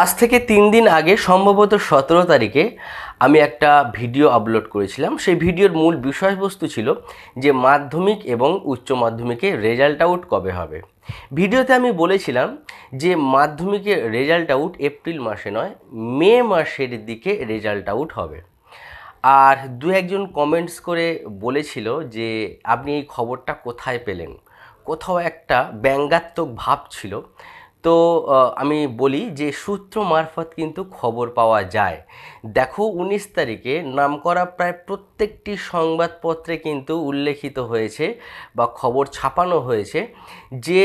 আজ থেকে তিন দিন আগে সম্ভবত সতেরো তারিখে আমি একটা ভিডিও আপলোড করেছিলাম সেই ভিডিওর মূল বিষয়বস্তু ছিল যে মাধ্যমিক এবং উচ্চ মাধ্যমিকে রেজাল্ট আউট কবে হবে ভিডিওতে আমি বলেছিলাম যে মাধ্যমিকে রেজাল্ট আউট এপ্রিল মাসে নয় মে মাসের দিকে রেজাল্ট আউট হবে আর দু একজন কমেন্টস করে বলেছিল যে আপনি এই খবরটা কোথায় পেলেন কোথাও একটা ব্যঙ্গাত্মক ভাব ছিল তো আমি বলি যে সূত্র মারফত কিন্তু খবর পাওয়া যায় দেখো উনিশ তারিখে নাম করা প্রায় প্রত্যেকটি সংবাদপত্রে কিন্তু উল্লেখিত হয়েছে বা খবর ছাপানো হয়েছে যে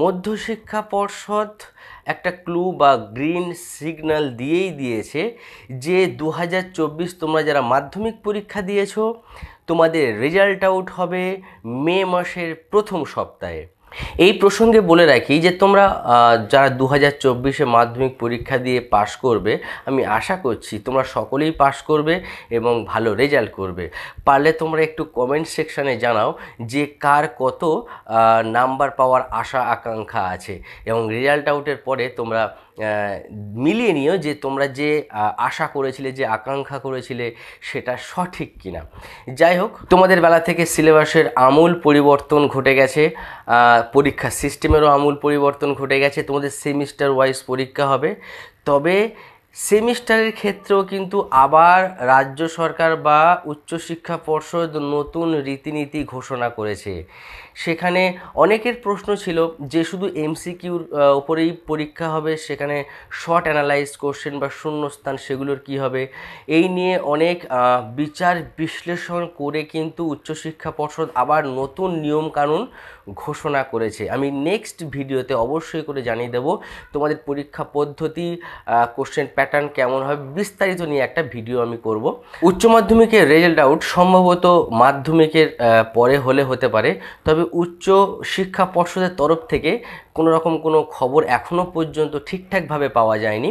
মধ্যশিক্ষা পর্ষদ একটা ক্লু বা গ্রিন সিগন্যাল দিয়েই দিয়েছে যে দু তোমরা যারা মাধ্যমিক পরীক্ষা দিয়েছ তোমাদের রেজাল্ট আউট হবে মে মাসের প্রথম সপ্তাহে এই প্রসঙ্গে বলে রাখি যে তোমরা যারা দু হাজার চব্বিশে মাধ্যমিক পরীক্ষা দিয়ে পাশ করবে আমি আশা করছি তোমরা সকলেই পাশ করবে এবং ভালো রেজাল্ট করবে পারলে তোমরা একটু কমেন্ট সেকশানে জানাও যে কার কত নাম্বার পাওয়ার আশা আকাঙ্ক্ষা আছে এবং রেজাল্ট আউটের পরে তোমরা মিলিয়ে নিও যে তোমরা যে আশা করেছিলে যে আকাঙ্ক্ষা করেছিলে সেটা সঠিক কিনা যাই হোক তোমাদের বেলা থেকে সিলেবাসের আমূল পরিবর্তন ঘটে গেছে পরীক্ষা সিস্টেমেরও আমূল পরিবর্তন ঘটে গেছে তোমাদের সেমিস্টার ওয়াইজ পরীক্ষা হবে তবে সেমিস্টারের ক্ষেত্রেও কিন্তু আবার রাজ্য সরকার বা উচ্চশিক্ষা পর্ষদ নতুন রীতিনীতি ঘোষণা করেছে সেখানে অনেকের প্রশ্ন ছিল যে শুধু এমসিকিউর ওপরেই পরীক্ষা হবে সেখানে শর্ট অ্যানালাইজ কোশ্চেন বা শূন্যস্থান সেগুলোর কি হবে এই নিয়ে অনেক বিচার বিশ্লেষণ করে কিন্তু উচ্চশিক্ষা পর্ষদ আবার নতুন নিয়মকানুন ঘোষণা করেছে আমি নেক্সট ভিডিওতে অবশ্যই করে জানিয়ে দেব তোমাদের পরীক্ষা পদ্ধতি কোশ্চেন প্যাটার্ন কেমন হবে বিস্তারিত নিয়ে একটা ভিডিও আমি করব উচ্চ মাধ্যমিকের রেজাল্ট আউট সম্ভবত মাধ্যমিকের পরে হলে হতে পারে তবে উচ্চ শিক্ষা পর্ষদের তরফ থেকে কোনো রকম কোনো খবর এখনও পর্যন্ত ঠিকঠাকভাবে পাওয়া যায়নি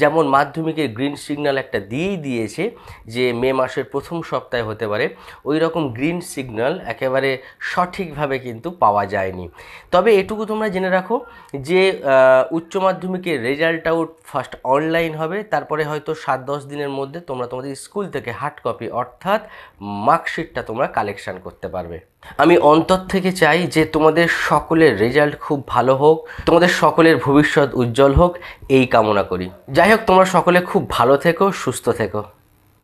যেমন মাধ্যমিকের গ্রিন সিগন্যাল একটা দিয়েই দিয়েছে যে মে মাসের প্রথম সপ্তাহে হতে পারে ওই রকম গ্রিন সিগন্যাল একেবারে সঠিকভাবে কিন্তু পাওয়া যায়নি তবে এটুকু তোমরা জেনে রাখো যে উচ্চ মাধ্যমিকের রেজাল্ট আউট ফার্স্ট অনলাইন হবে হবে তারপরে হয়তো সাত দশ দিনের মধ্যে তোমরা তোমাদের স্কুল থেকে হার্ড কপি অর্থাৎ মার্কশিটটা তোমরা কালেকশান করতে পারবে আমি অন্তর থেকে চাই যে তোমাদের সকলের রেজাল্ট খুব ভালো হোক তোমাদের সকলের ভবিষ্যৎ উজ্জ্বল হোক এই কামনা করি যাই হোক তোমরা সকলে খুব ভালো থেকো সুস্থ থেকো